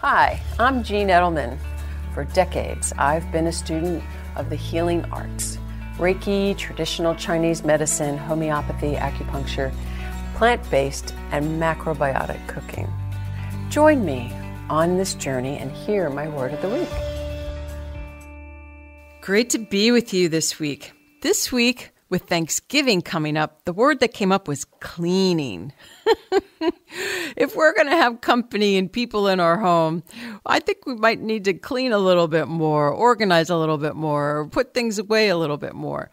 Hi, I'm Jean Edelman. For decades, I've been a student of the healing arts Reiki, traditional Chinese medicine, homeopathy, acupuncture, plant based, and macrobiotic cooking. Join me on this journey and hear my word of the week. Great to be with you this week. This week, with Thanksgiving coming up, the word that came up was cleaning. if we're going to have company and people in our home, I think we might need to clean a little bit more, organize a little bit more, put things away a little bit more.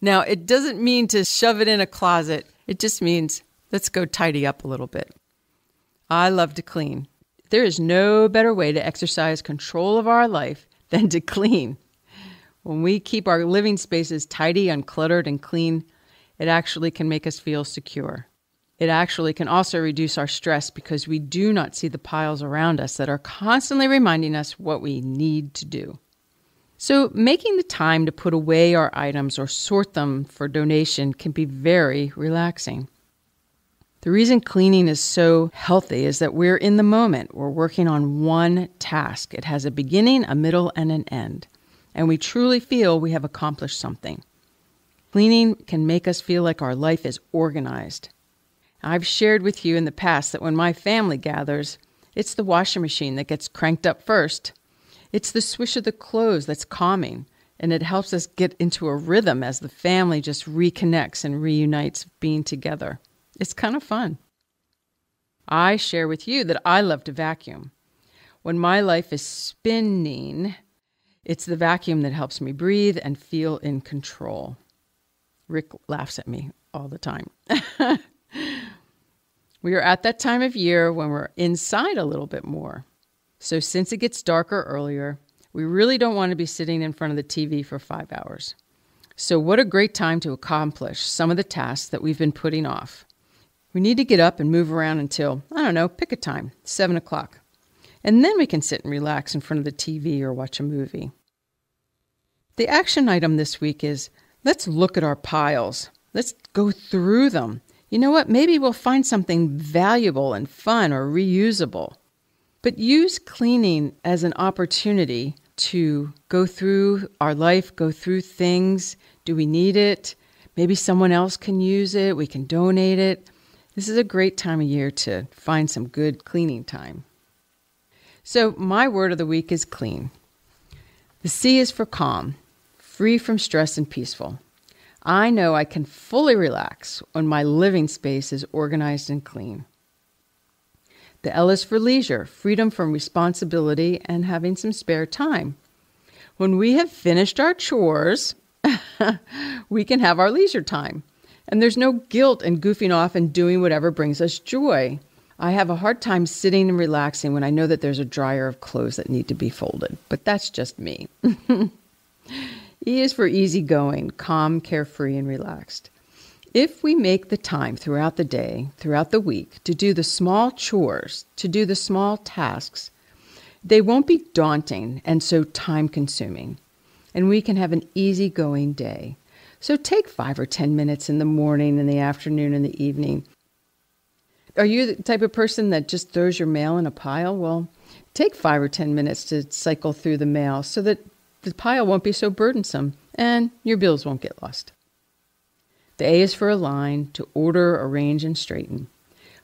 Now, it doesn't mean to shove it in a closet, it just means let's go tidy up a little bit. I love to clean. There is no better way to exercise control of our life than to clean. When we keep our living spaces tidy, uncluttered, and clean, it actually can make us feel secure. It actually can also reduce our stress because we do not see the piles around us that are constantly reminding us what we need to do. So, making the time to put away our items or sort them for donation can be very relaxing. The reason cleaning is so healthy is that we're in the moment. We're working on one task. It has a beginning, a middle, and an end and we truly feel we have accomplished something. Cleaning can make us feel like our life is organized. I've shared with you in the past that when my family gathers, it's the washing machine that gets cranked up first. It's the swish of the clothes that's calming, and it helps us get into a rhythm as the family just reconnects and reunites being together. It's kind of fun. I share with you that I love to vacuum. When my life is spinning, it's the vacuum that helps me breathe and feel in control. Rick laughs at me all the time. we are at that time of year when we're inside a little bit more. So, since it gets darker earlier, we really don't want to be sitting in front of the TV for five hours. So, what a great time to accomplish some of the tasks that we've been putting off. We need to get up and move around until, I don't know, pick a time, seven o'clock and then we can sit and relax in front of the TV or watch a movie. The action item this week is let's look at our piles. Let's go through them. You know what? Maybe we'll find something valuable and fun or reusable. But use cleaning as an opportunity to go through our life, go through things. Do we need it? Maybe someone else can use it. We can donate it. This is a great time of year to find some good cleaning time. So, my word of the week is clean. The C is for calm, free from stress and peaceful. I know I can fully relax when my living space is organized and clean. The L is for leisure, freedom from responsibility, and having some spare time. When we have finished our chores, we can have our leisure time. And there's no guilt in goofing off and doing whatever brings us joy. I have a hard time sitting and relaxing when I know that there's a dryer of clothes that need to be folded, but that's just me. e is for easygoing, calm, carefree, and relaxed. If we make the time throughout the day, throughout the week, to do the small chores, to do the small tasks, they won't be daunting and so time consuming, and we can have an easygoing day. So take five or 10 minutes in the morning, in the afternoon, in the evening are you the type of person that just throws your mail in a pile? Well, take five or 10 minutes to cycle through the mail so that the pile won't be so burdensome and your bills won't get lost. The A is for align, to order, arrange, and straighten.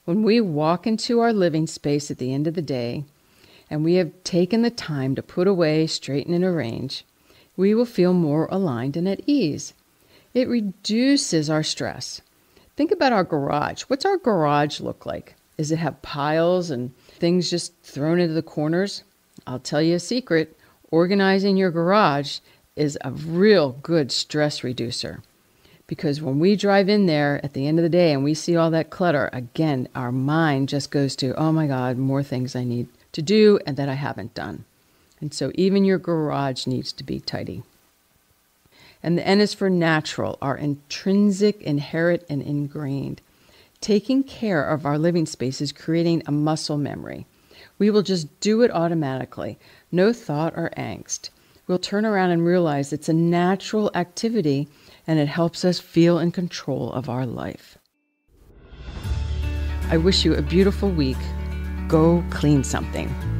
When we walk into our living space at the end of the day and we have taken the time to put away, straighten, and arrange, we will feel more aligned and at ease. It reduces our stress Think about our garage. What's our garage look like? Does it have piles and things just thrown into the corners? I'll tell you a secret organizing your garage is a real good stress reducer. Because when we drive in there at the end of the day and we see all that clutter, again, our mind just goes to, oh my God, more things I need to do and that I haven't done. And so even your garage needs to be tidy. And the N is for natural, are intrinsic, inherent, and ingrained. Taking care of our living space is creating a muscle memory. We will just do it automatically, no thought or angst. We'll turn around and realize it's a natural activity and it helps us feel in control of our life. I wish you a beautiful week. Go clean something.